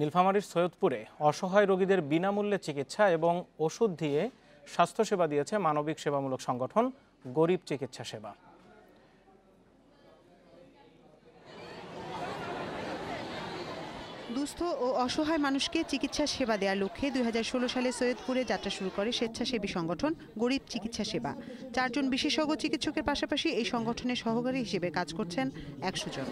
নীলফামারীর সৈয়দপুরে অসহায় রোগীদের বিনামূল্যে চিকিৎসা এবং ওষুধ দিয়ে স্বাস্থ্যসেবা দিয়েছে মানবিক সেবামূলক সংগঠন গরিব চিকিৎসা সেবা দুস্থ ও অসহায় মানুষকে চিকিৎসা সেবা দেওয়ার লক্ষ্যে দুই সালে সৈয়দপুরে যাত্রা শুরু করে স্বেচ্ছাসেবী সংগঠন গরিব চিকিৎসা সেবা চারজন বিশেষজ্ঞ চিকিৎসকের পাশাপাশি এই সংগঠনের সহকারী হিসেবে কাজ করছেন একশো জন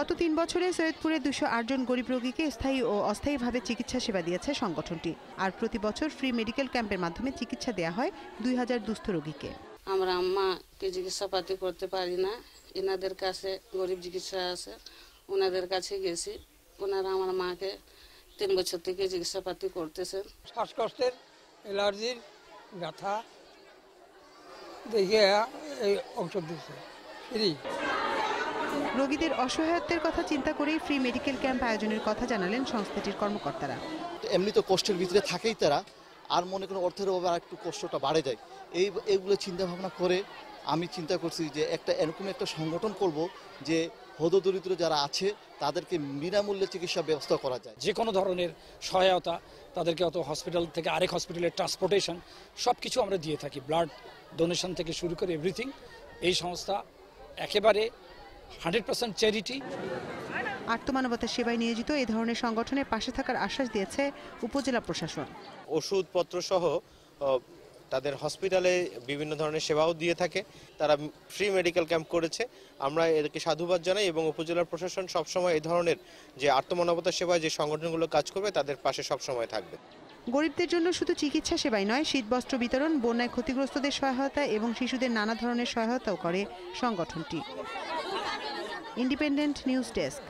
গত তিন বছরে সৈয়দপুরে দুশো আটজন গরিব রোগীকে স্থায়ী ও অস্থায়ীভাবে চিকিৎসা সেবা দিয়েছে সংগঠনটি আর প্রতি বছর ফ্রি মেডিকেল ক্যাম্পের মাধ্যমে চিকিৎসা দেওয়া হয় দুই হাজার দুস্থ রোগীকে আমরা আম্মাকে চিকিৎসাপাতি করতে পারি না এনাদের কাছে গরিব চিকিৎসা আছে ওনাদের কাছে গেছি ওনারা আমার মাকে তিন বছর থেকে চিকিৎসাপাতি করতেছেন শ্বাসকষ্টের অ্যালার্জির ব্যথা দেখে এই ঔষধ দিচ্ছে ফ্রি রোগীদের অসহায়ত্বের কথা চিন্তা করেই ফ্রি মেডিকেল ক্যাম্প আয়োজনের কথা জানালেন সংস্থাটির কর্মকর্তারা এমনি তো কষ্টের ভিতরে থাকেই তারা আর মনে কোনো অর্থের অভাবে আর একটু কষ্টটা বাড়ে যায় এই এগুলো ভাবনা করে আমি চিন্তা করছি যে একটা এরকম একটা সংগঠন করব যে হদ দরিদ্র যারা আছে তাদেরকে বিনামূল্যে চিকিৎসা ব্যবস্থা করা যায় যে কোনো ধরনের সহায়তা তাদেরকে অত হসপিটাল থেকে আরেক হসপিটালের ট্রান্সপোর্টেশন সব কিছু আমরা দিয়ে থাকি ব্লাড ডোনেশন থেকে শুরু করে এভরিথিং এই সংস্থা একেবারে হান্ড্রেড চ্যারিটি আত্মমানবতা সেবায় নিয়োজিত এই ধরনের সংগঠনের পাশে থাকার আশ্বাস দিয়েছে উপজেলা প্রশাসন ওষুধপত্র সহ তাদের হসপিটালে বিভিন্ন ধরনের সেবাও দিয়ে থাকে তারা ফ্রি মেডিকেল ক্যাম্প করেছে আমরা এদেরকে সাধুবাদ জানাই এবং উপজেলা প্রশাসন সবসময় এই ধরনের যে আত্মমানবতা সেবায় যে সংগঠনগুলো কাজ করবে তাদের পাশে সবসময় থাকবে গরিবদের জন্য শুধু চিকিৎসা সেবাই নয় শীতবস্ত্র বিতরণ বন্যায় ক্ষতিগ্রস্তদের সহায়তা এবং শিশুদের নানা ধরনের সহায়তাও করে সংগঠনটি ইন্ডিপেন্ডেন্ট নিউজ ডেস্ক